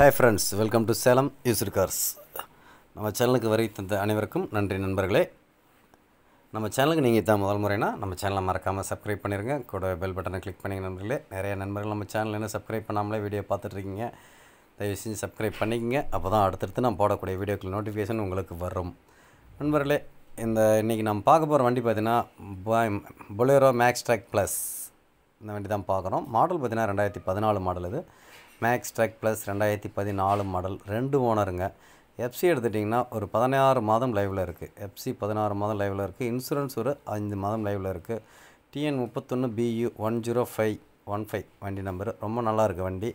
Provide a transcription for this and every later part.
hi friends welcome to Salem used cars நம்ம சேனலுக்கு வரை தந்த அனைவருக்கும் நன்றி நண்பர்களே நம்ம சேனலுக்கு நீங்கள் தான் முதல் முறைனா நம்ம சேனலை மறக்காமல் சப்ஸ்கிரைப் பண்ணிடுங்க கூட பெல் பட்டனை கிளிக் பண்ணிங்க நண்பர்களே நிறைய நண்பர்கள் நம்ம சேனல் என்ன சப்ஸ்கிரைப் பண்ணாமலே வீடியோ பார்த்துட்ருக்கீங்க தயவு செஞ்சு சப்ஸ்கிரைப் பண்ணிக்கங்க அப்போ தான் அடுத்தடுத்து நான் போடக்கூடிய வீடியோக்கள் நோட்டிஃபிகேஷன் உங்களுக்கு வரும் நண்பர்களே இந்த இன்றைக்கி நம்ம பார்க்க போகிற வண்டி பார்த்தீங்கன்னா பொலேரோ மேக்ஸ் ட்ராக் ப்ளஸ் இந்த வண்டி தான் பார்க்குறோம் மாடல் பார்த்தீங்கன்னா ரெண்டாயிரத்தி பதினாலு மாடல் இது மேக்ஸ் ட்ராக் ப்ளஸ் ரெண்டாயிரத்தி பதினாலு மாடல் ரெண்டு ஓனருங்க எஃப்சி எடுத்துட்டிங்கன்னா ஒரு பதினாறு மாதம் லைவில் இருக்குது எஃப்சி பதினாறு மாதம் லைவில் இருக்குது இன்சூரன்ஸ் ஒரு அஞ்சு மாதம் லைவில் இருக்குது டிஎன் முப்பத்தொன்று B U one zero five one five வண்டி நம்பர் ரொம்ப நல்லா இருக்குது வண்டி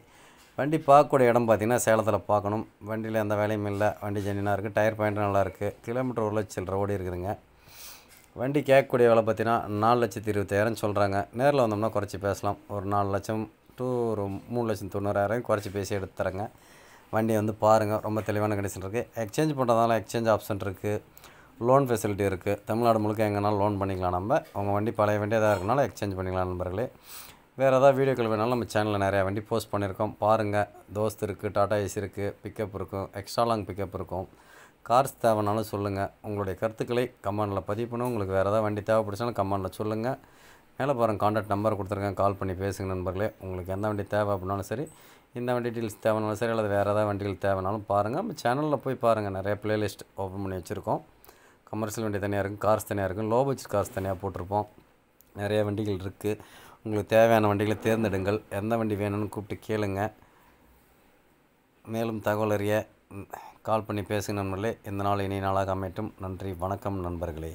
வண்டி பார்க்கக்கூடிய இடம் பார்த்திங்கன்னா சேலத்தில் பார்க்கணும் வண்டியில் எந்த வேலையும் இல்லை வண்டி ஜென்னினாக இருக்குது டயர் பாயிண்ட் நல்லாயிருக்கு கிலோமீட்டர் ஒரு லட்சம் சில்லற ஓடி இருக்குதுங்க வண்டி கேட்கக்கூடிய விலை பார்த்தீங்கன்னா நாலு லட்சத்தி இருபத்தாயிரம்னு சொல்கிறாங்க நேரில் வந்தோம்னா குறைச்சி பேசலாம் ஒரு நாலு லட்சம் டூ ஒரு மூணு லட்சம் தொண்ணூறாயிரம் குறைச்சி பேசி எடுத்து தரேங்க வண்டி வந்து பாருங்கள் ரொம்ப தெளிவான கண்டிஷன் இருக்குது எக்ஸ்சேஞ்ச் பண்ணுறதுனால எக்ஸ்சேஞ்ச் ஆப்ஷன் இருக்குது லோன் ஃபெசிலிட்டி இருக்குது தமிழ்நாடு முழுக்க எங்கேனாலும் லோன் பண்ணிக்கலாம் நம்ம உங்கள் வண்டி பழைய வண்டியாக தான் இருக்கனால எக்ஸ்சேஞ்ச் பண்ணிக்கலாம் நண்பர்களே வேறு ஏதாவது வீடியோக்கள் வேணாலும் நம்ம சேனலில் நிறையா வண்டி போஸ்ட் பண்ணியிருக்கோம் பாருங்கள் தோஸ்த் இருக்குது டாட்டா ஏசி இருக்குது பிக்கப் இருக்கும் எக்ஸ்ட்ரா லாங் பிக்கப் இருக்கும் கார்ஸ் தேவைனாலும் சொல்லுங்கள் உங்களுடைய கருத்துக்களை கமெண்டில் பதிவு பண்ணும் உங்களுக்கு வேறு ஏதாவது வண்டி தேவைப்படுச்சாலும் கமெண்டில் சொல்லுங்கள் மேலே பாருங்கள் காண்டாக்ட் நம்பர் கொடுத்துருக்கேன் கால் பண்ணி பேசுங்க நண்பர்களே உங்களுக்கு எந்த வண்டி தேவை அப்படின்னாலும் சரி இந்த வண்டி டீல்ஸ் தேவைனாலும் சரி அல்லது வேறு ஏதாவது வண்டிகள் தேவைனாலும் பாருங்கள் நம்ம சேனலில் போய் பாருங்கள் நிறைய ப்ளேலிஸ்ட் ஓப்பன் பண்ணி வச்சுருக்கோம் கமர்ஷியல் வண்டி தனியாக இருக்கும் கார்ஸ் தனியாக இருக்கும் லோ பட்ஜெட் கார்ஸ் தனியாக போட்டிருப்போம் நிறைய வண்டிகள் இருக்குது உங்களுக்கு தேவையான வண்டிகளை தேர்ந்தெடுங்கள் எந்த வண்டி வேணும்னு கூப்பிட்டு கேளுங்க மேலும் தகவல் அறிய கால் பண்ணி பேசுங்க நண்பர்களே இந்த நாள் இனி நாளாக அமையட்டும் நன்றி வணக்கம் நண்பர்களே